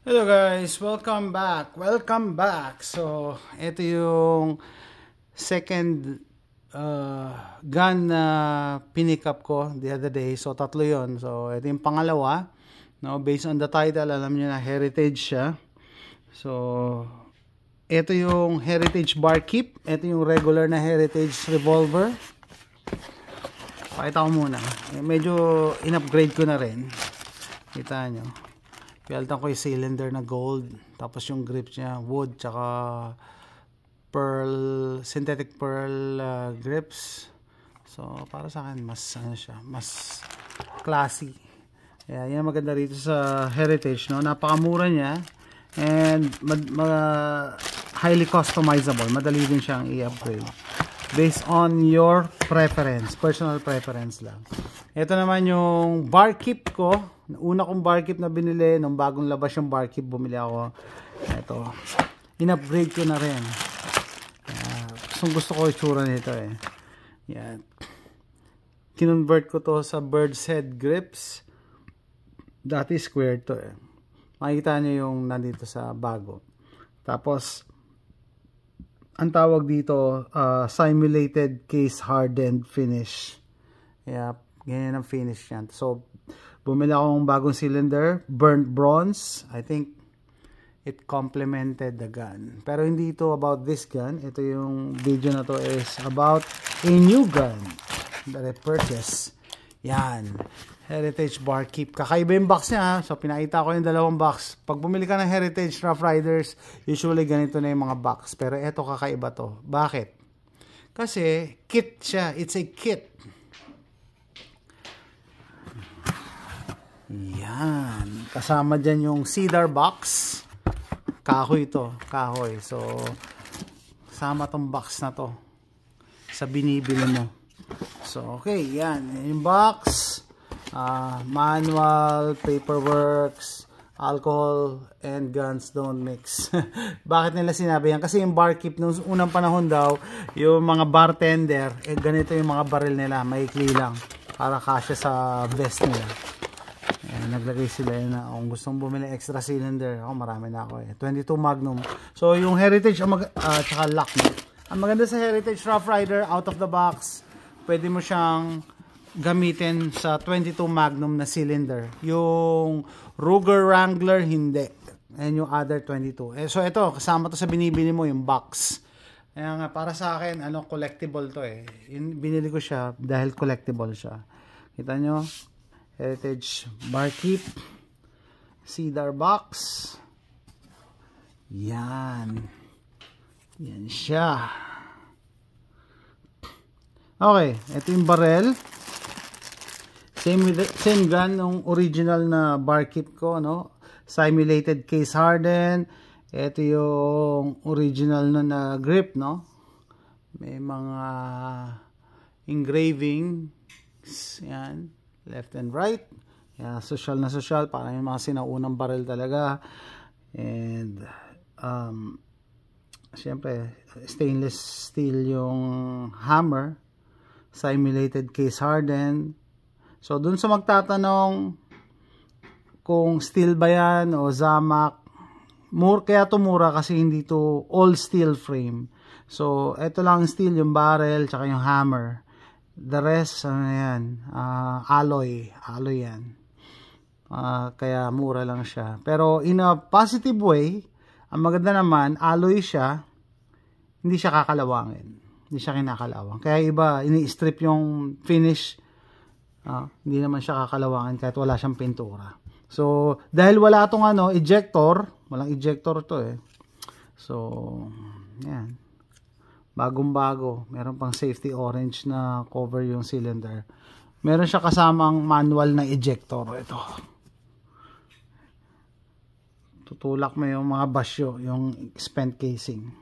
Hello guys, welcome back. Welcome back. So, ito yung second uh, gun na pinick ko the other day. So, tatlo yon So, ito yung pangalawa. No, based on the title, alam niyo na heritage siya. So, ito yung heritage barkeep. Ito yung regular na heritage revolver. Pakita ko muna. Medyo in-upgrade ko na rin. Kita nyo. Pialtan ko yung cylinder na gold. Tapos yung grips niya, wood, tsaka pearl, synthetic pearl uh, grips. So, para sa akin, mas, ano siya, mas classy. Yeah, yan maganda rito sa Heritage, no? Napakamura niya. And, mad, ma, highly customizable. Madali din siyang i-upgrade. Based on your preference, personal preference lang. Ito naman yung barkeep ko. Una kong barkeep na binili. Nung bagong labas yung barkeep, bumili ako. Ito. In-upgrade ko na rin. Uh, ah, gusto, gusto ko itsura nito eh. Yan. Kinonvert ko to sa bird's head grips. Dati square to eh. Makikita nyo yung nandito sa bago. Tapos, ang tawag dito, uh, simulated case hardened finish. Yep. Ganyan ang finish niyan. So, bumili ako ng bagong cylinder, burnt bronze. I think it complemented the gun. Pero hindi ito about this gun. Ito yung video na to is about a new gun that I purchased. Yan. Heritage Bar Keep. Kakaiba yung box niya. So, pinakita ko yung dalawang box. Pag bumili ka ng Heritage Rough Riders, usually ganito na yung mga box. Pero eto kakaiba to. Bakit? Kasi, kit siya. It's a kit. Yan. Kasama dyan yung cedar box. Kahoy to. Kahoy. So, kasama tong box na to. Sa binibili mo. So, okay. Yan. Yung box. Uh, manual, paperworks, alcohol, and guns don't mix. Bakit nila sinabi yan? Kasi yung barkeep, nung unang panahon daw, yung mga bartender, eh, ganito yung mga baril nila. Maikli lang. Para kasya sa vest nila naglagay sila yun na kung gustong bumili extra cylinder ako oh, marami na ako eh 22 magnum so yung heritage ang mag uh, tsaka lock no? ang maganda sa heritage rough rider out of the box pwede mo siyang gamitin sa 22 magnum na cylinder yung Ruger Wrangler hindi and yung other 22 eh, so ito kasama to sa binibili mo yung box kaya nga para sa akin ano collectible to eh yun, binili ko siya dahil collectible siya kita nyo Heritage Barkeep. Cedar Box. Yan. Yan siya. Okay, ito yung barrel. Same, with, same gun ng original na barkeep ko, no? Simulated case harden. Ito yung original na, na grip, no? May mga engraving. Yan left and right. Yeah, social na social. Parang yung mga sinaunang barrel talaga. And, um, syempre, stainless steel yung hammer. Simulated case harden So, dun sa magtatanong kung steel ba yan o zamak, more, kaya to mura kasi hindi to all steel frame. So, eto lang steel, yung barrel, tsaka yung hammer the rest ano yan uh, alloy alloy yan uh, kaya mura lang siya pero in a positive way ang maganda naman alloy siya hindi siya kakalawangin hindi siya kinakalawang kaya iba ini-strip yung finish uh, hindi naman siya kakalawangin kahit wala siyang pintura so dahil wala tong ano ejector walang ejector to eh so yan bagong bago meron pang safety orange na cover yung cylinder meron siya kasamang manual na ejector ito tutulak mo yung mga basyo yung spent casing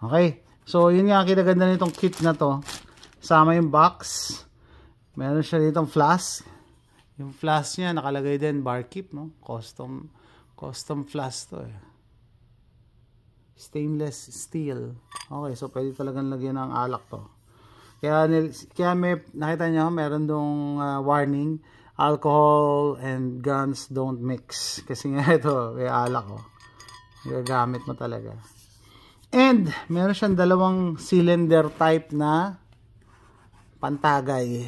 okay so yun nga kinaganda nitong kit na to sama yung box meron siya nitong flask yung flask niya nakalagay din bar keep no custom custom flask to eh stainless steel okay so pwede talagang lagyan ng alak to kaya, kaya may nakita nyo meron dong uh, warning alcohol and guns don't mix kasi nga ito may alak oh. gagamit mo talaga and meron siyang dalawang cylinder type na pantagay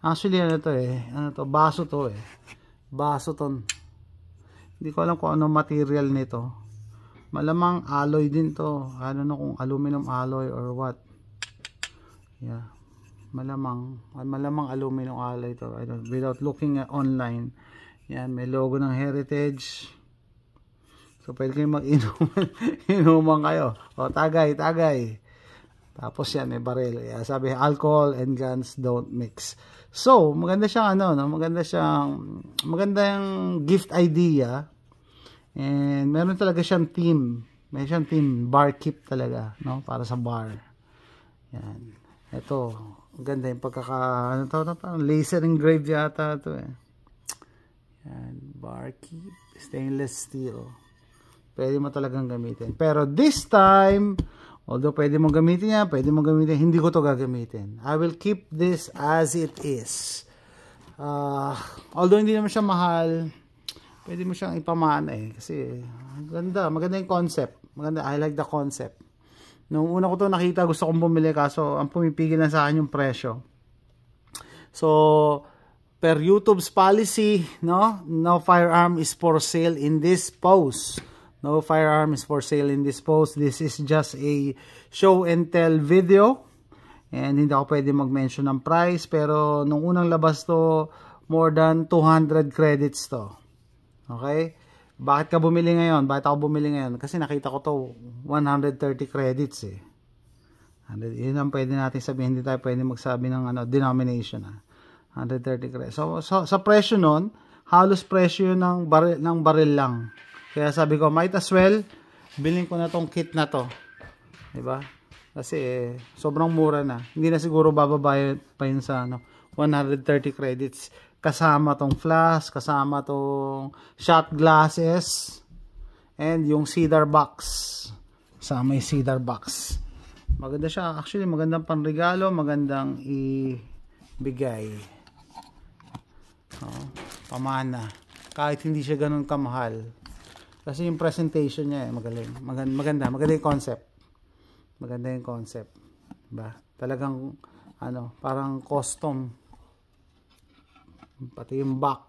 actually ano to eh ano to baso to eh baso ton hindi ko alam kung ano material nito malamang alloy din to ano na kung aluminum alloy or what yeah malamang malamang aluminum alloy to I don't, without looking at online yan may logo ng heritage so pwede kayong mag inom inuman kayo o tagay tagay tapos yan may baril yeah, sabi alcohol and guns don't mix so maganda siyang ano no? maganda siyang maganda yung gift idea And meron talaga siyang team. May siyang team. Barkeep talaga. No? Para sa bar. Yan. Ito. ganda yung pagkaka... Ano to? Ano to parang laser engraved yata ito eh. Yan. Barkeep. Stainless steel. Pwede mo talagang gamitin. Pero this time... Although pwede mo gamitin yan, pwede mo gamitin, hindi ko to gagamitin. I will keep this as it is. Uh, although hindi naman siya mahal, pwede mo siyang ipamana eh. Kasi, ganda. Maganda yung concept. Maganda. I like the concept. Nung una ko to nakita, gusto kong bumili. Kaso, ang pumipigil na sa akin yung presyo. So, per YouTube's policy, no? No firearm is for sale in this post. No firearm is for sale in this post. This is just a show and tell video. And hindi ako pwede mag-mention ng price. Pero, nung unang labas to, more than 200 credits to Okay? Bakit ka bumili ngayon? Bakit ako bumili ngayon? Kasi nakita ko to 130 credits eh. Yun ang pwede natin sabihin. Hindi tayo pwede magsabi ng ano, denomination ah. 130 credits. So, so sa presyo nun, halos presyo ng baril, ng baril lang. Kaya sabi ko, might as well, bilhin ko na tong kit na to. Diba? Kasi eh, sobrang mura na. Hindi na siguro bababa pa yun sa ano, 130 credits kasama tong flask, kasama tong shot glasses, and yung cedar box. Kasama yung cedar box. Maganda siya. Actually, magandang panregalo, magandang ibigay. Oh, pamana. Kahit hindi siya ganun kamahal. Kasi yung presentation niya eh, magaling. Maganda, maganda, maganda yung concept. Maganda yung concept. ba? Diba? Talagang, ano, parang custom pati yung box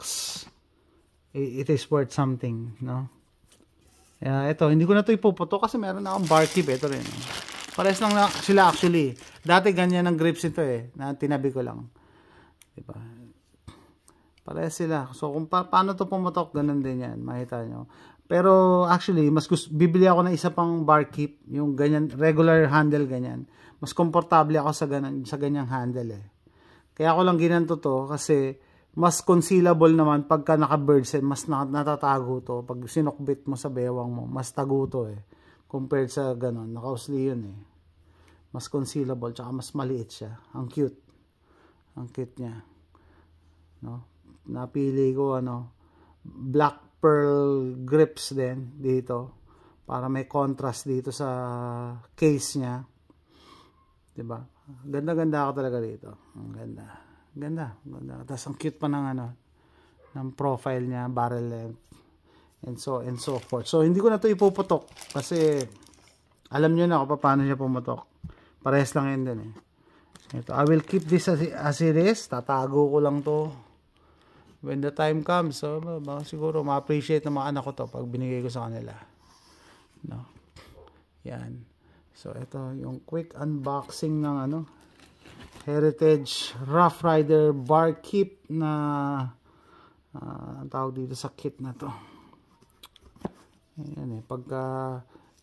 it is worth something no uh, ito hindi ko na to ipuputo kasi meron na akong bar clip ito rin pares lang na sila actually dati ganyan ang grips ito eh na tinabi ko lang di ba pares sila so kung pa paano to pumutok ganun din yan makita nyo pero actually, mas gusto, bibili ako ng isa pang bar keep, yung ganyan, regular handle ganyan. Mas komportable ako sa, ganan, sa ganyang handle eh. Kaya ako lang ginanto to kasi mas concealable naman pagka naka-birdsen, birds mas natatago to. Pag sinukbit mo sa bewang mo, mas tago to eh. Compared sa ganun, nakausli yun eh. Mas concealable, tsaka mas maliit siya. Ang cute. Ang cute niya. No? Napili ko ano, black pearl grips din dito. Para may contrast dito sa case niya. 'Di ba? Ganda-ganda ako talaga dito. Ang ganda. Ganda. ganda. Tapos ang cute pa ng ano, ng profile niya, barrel length, and so and so forth. So hindi ko na to ipuputok kasi alam niyo na kung paano niya pumutok. Parehas lang yun din eh. Ito, I will keep this as, as it is. Tatago ko lang to when the time comes. So, baka siguro ma-appreciate ng mga anak ko to pag binigay ko sa kanila. No? Yan. So, ito yung quick unboxing ng ano, Heritage Rough Rider Bar Keep na uh, tawag dito sa kit na to. Ayan eh, pagka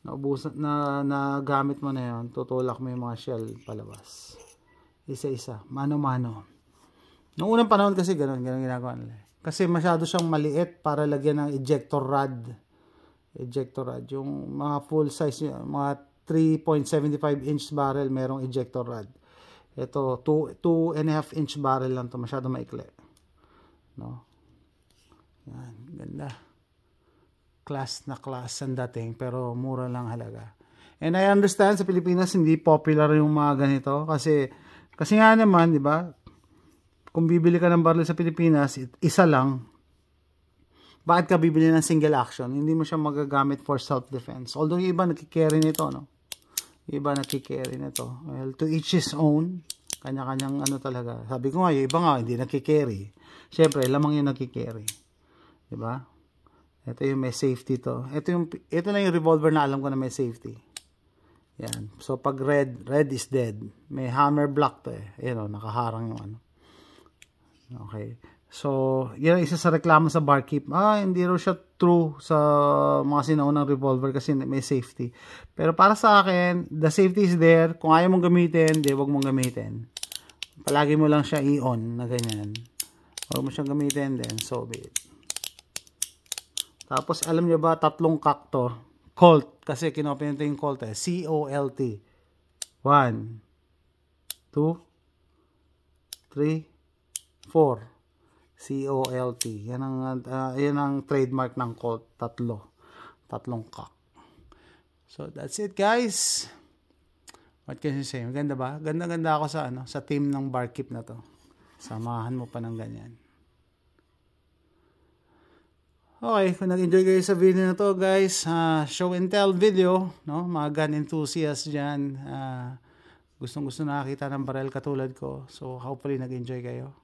naubusan na nagamit mo na 'yon, tutulak mo yung mga shell palabas. Isa-isa, mano-mano. Noong unang panahon kasi ganoon, ganoon ginagawa nila. Eh. Kasi masyado siyang maliit para lagyan ng ejector rod. Ejector rod, yung mga full size, mga 3.75 inch barrel merong ejector rod ito, 2 and a half inch barrel lang to Masyado maikli. No? Yan, ganda. Class na class ang dating, pero mura lang halaga. And I understand sa Pilipinas hindi popular yung mga ganito kasi kasi nga naman, 'di ba? Kung bibili ka ng barrel sa Pilipinas, isa lang. Bakit ka bibili ng single action? Hindi mo siya magagamit for self-defense. Although yung iba nagkikerry nito, no? iba nakikary na to. Well, to each his own. Kanya-kanyang ano talaga. Sabi ko nga, yung iba nga, hindi nakikary. Siyempre, lamang yung nakikary. Diba? Ito yung may safety to. Ito, yung, ito na yung revolver na alam ko na may safety. Yan. So, pag red, red is dead. May hammer block to eh. Ayan o, nakaharang yung ano. Okay. So, yan isa sa reklamo sa barkeep. Ah, hindi raw siya true sa mga sinaunang revolver kasi may safety. Pero para sa akin, the safety is there. Kung ayaw mong gamitin, di wag mong gamitin. Palagi mo lang siya i-on na ganyan. Huwag mo siyang gamitin then so be it. Tapos, alam nyo ba, tatlong cock Colt. Kasi kinopen ito yung Colt eh. C-O-L-T. One. Two. Three. Four. C-O-L-T. Yan ang, uh, yan ang trademark ng Colt. Tatlo. Tatlong cock. So, that's it guys. What can you say? Maganda ba? Ganda-ganda ako sa, ano, sa team ng barkeep na to. Samahan mo pa ng ganyan. Okay, kung nag-enjoy kayo sa video na to guys, uh, show and tell video, no? mga gun enthusiasts dyan, uh, ah, gustong gusto nakakita ng barrel katulad ko. So hopefully nag-enjoy kayo.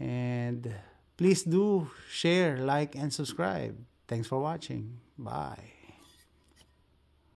And please do share, like, and subscribe. Thanks for watching. Bye.